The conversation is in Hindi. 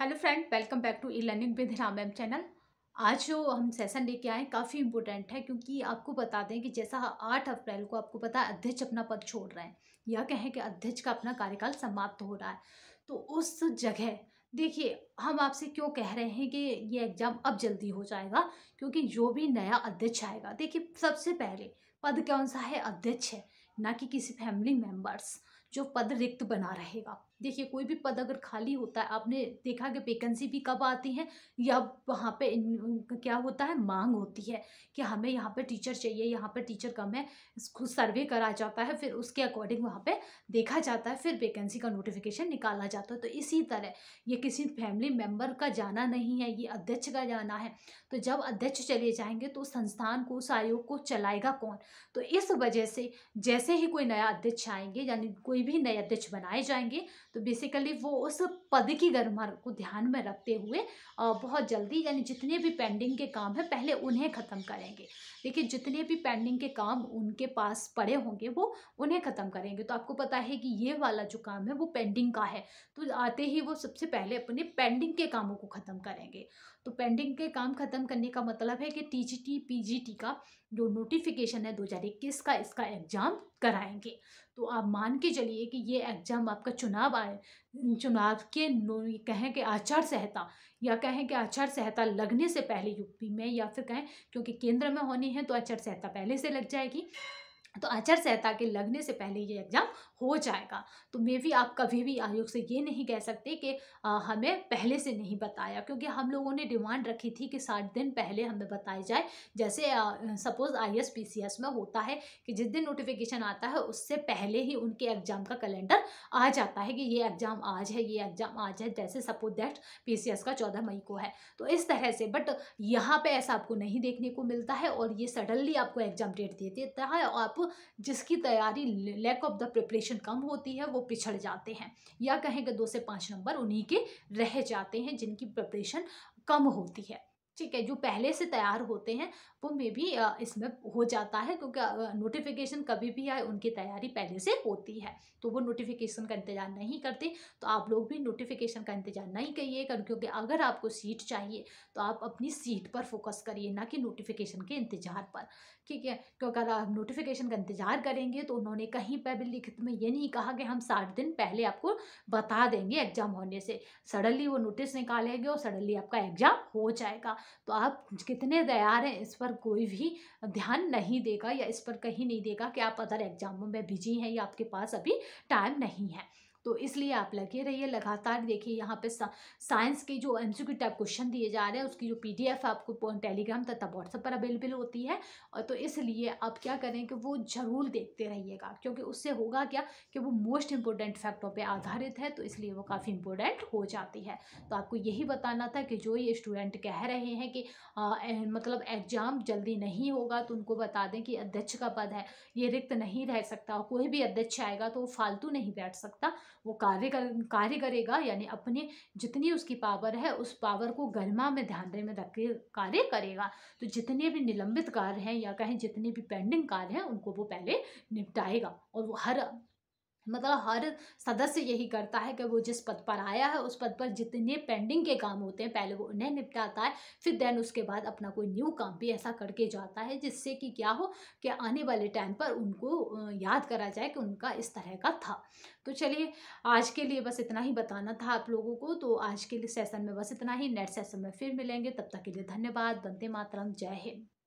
hello friend welcome back to e learning with Ram ma'am channel आज जो हम सेशन लेके आए काफ़ी इम्पोर्टेंट है क्योंकि आपको बता दें कि जैसा आठ अप्रैल को आपको पता है अध्यक्ष अपना पद छोड़ रहे हैं या कहें कि अध्यक्ष का अपना कार्यकाल समाप्त हो रहा है तो उस जगह देखिए हम आपसे क्यों कह रहे हैं कि ये एग्ज़ाम अब जल्दी हो जाएगा क्योंकि जो भी नया अध्यक्ष आएगा देखिए सबसे पहले पद कौन सा है अध्यक्ष है ना कि किसी फैमिली मेम्बर्स जो पद रिक्त बना रहेगा देखिए कोई भी पद अगर खाली होता है आपने देखा कि वेकेंसी भी कब आती है या वहाँ पे क्या होता है मांग होती है कि हमें यहाँ पे टीचर चाहिए यहाँ पे टीचर कम है खुद सर्वे करा जाता है फिर उसके अकॉर्डिंग वहाँ पे देखा जाता है फिर वेकेंसी का नोटिफिकेशन निकाला जाता है तो इसी तरह ये किसी फैमिली मेम्बर का जाना नहीं है ये अध्यक्ष का जाना है तो जब अध्यक्ष चले जाएंगे तो संस्थान को उस आयोग को चलाएगा कौन तो इस वजह से जैसे ही कोई नया अध्यक्ष आएंगे यानी कोई भी नए अध्यक्ष बनाए जाएंगे तो बेसिकली वो उस पद की गरिमा को ध्यान में रखते हुए बहुत जल्दी यानी जितने भी पेंडिंग के काम हैं पहले उन्हें ख़त्म करेंगे देखिए जितने भी पेंडिंग के काम उनके पास पड़े होंगे वो उन्हें ख़त्म करेंगे तो आपको पता है कि ये वाला जो काम है वो पेंडिंग का है तो आते ही वो सबसे पहले अपने पेंडिंग के कामों को ख़त्म करेंगे तो पेंडिंग के काम ख़त्म करने का मतलब है कि T G T P G T का जो नोटिफिकेशन है दो हज़ार इक्कीस का इसका एग्ज़ाम कराएंगे तो आप मान के चलिए कि ये एग्ज़ाम आपका चुनाव आए चुनाव के कहें कि आचार संहिता या कहें कि आचार संहिता लगने से पहले यूपी में या फिर कहें क्योंकि केंद्र में होनी है तो आचार संहिता पहले से लग जाएगी तो आचार संहिता के लगने से पहले ये एग्ज़ाम हो जाएगा तो मे भी आप कभी भी आयोग से ये नहीं कह सकते कि हमें पहले से नहीं बताया क्योंकि हम लोगों ने डिमांड रखी थी कि साठ दिन पहले हमें बताया जाए जैसे suppose I S P C S में होता है कि जिस दिन नोटिफिकेशन आता है उससे पहले ही उनके एग्ज़ाम का कैलेंडर आ जाता है कि ये एग्ज़ाम आज है ये एग्ज़ाम आज है जैसे suppose that P C S का चौदह मई को है तो इस तरह से बट यहाँ पर ऐसा आपको नहीं देखने को मिलता है और ये सडनली आपको एग्ज़ाम डेट दे देता है और आप जिसकी तैयारी लैक ऑफ द प्रिपरेशन कम होती है वो पिछड़ जाते हैं या कहें कि दो से पाँच नंबर उन्हीं के रह जाते हैं जिनकी प्रिपरेशन कम होती है ठीक है जो पहले से तैयार होते हैं वो मे भी इसमें हो जाता है क्योंकि नोटिफिकेशन कभी भी आए उनकी तैयारी पहले से होती है तो वो नोटिफिकेशन का इंतजार नहीं करते तो आप लोग भी नोटिफिकेशन का इंतजार नहीं करिए क्योंकि अगर आपको सीट चाहिए तो आप अपनी सीट पर फोकस करिए ना कि नोटिफिकेशन के इंतजार पर ठीक है क्योंकि तो अगर आप नोटिफिकेशन का इंतजार करेंगे तो उन्होंने कहीं पर भी लिखित में ये नहीं कहा कि हम साठ दिन पहले आपको बता देंगे एग्जाम होने से सडनली वो नोटिस निकालेंगे और सडनली आपका एग्जाम हो जाएगा तो आप कितने तैयार हैं इस पर कोई भी ध्यान नहीं देगा या इस पर कहीं नहीं देगा कि आप अदर एग्जामों में बिजी हैं या आपके पास अभी टाइम नहीं है तो इसलिए आप लगे रहिए लगातार देखिए यहाँ पे साइंस के जो एम टाइप क्वेश्चन दिए जा रहे हैं उसकी जो पी आपको टेलीग्राम तथा व्हाट्सएप पर अवेलेबल होती है और तो इसलिए आप क्या करें कि वो ज़रूर देखते रहिएगा क्योंकि उससे होगा क्या कि वो मोस्ट इंपॉर्टेंट फैक्टों पर आधारित है तो इसलिए वो काफ़ी इंपॉर्टेंट हो जाती है तो आपको यही बताना था कि जो ये स्टूडेंट कह रहे हैं कि आ, मतलब एग्ज़ाम जल्दी नहीं होगा तो उनको बता दें कि अध्यक्ष का पद है ये रिक्त नहीं रह सकता कोई भी अध्यक्ष आएगा तो वो फालतू नहीं बैठ सकता वो कार्य कर कार्य करेगा यानी अपने जितनी उसकी पावर है उस पावर को गरिमा में ध्यान में रख के कार्य करेगा तो जितने भी निलंबित कार्य हैं या कहें जितने भी पेंडिंग कार्य हैं उनको वो पहले निपटाएगा और वो हर मतलब हर सदस्य यही करता है कि वो जिस पद पर आया है उस पद पर जितने पेंडिंग के काम होते हैं पहले वो उन्हें निपटाता है फिर देन उसके बाद अपना कोई न्यू काम भी ऐसा करके जाता है जिससे कि क्या हो कि आने वाले टाइम पर उनको याद करा जाए कि उनका इस तरह का था तो चलिए आज के लिए बस इतना ही बताना था आप लोगों को तो आज के लिए सेशन में बस इतना ही नेक्स्ट सेशन में फिर मिलेंगे तब तक के लिए धन्यवाद बंदे मातरम जय हिंद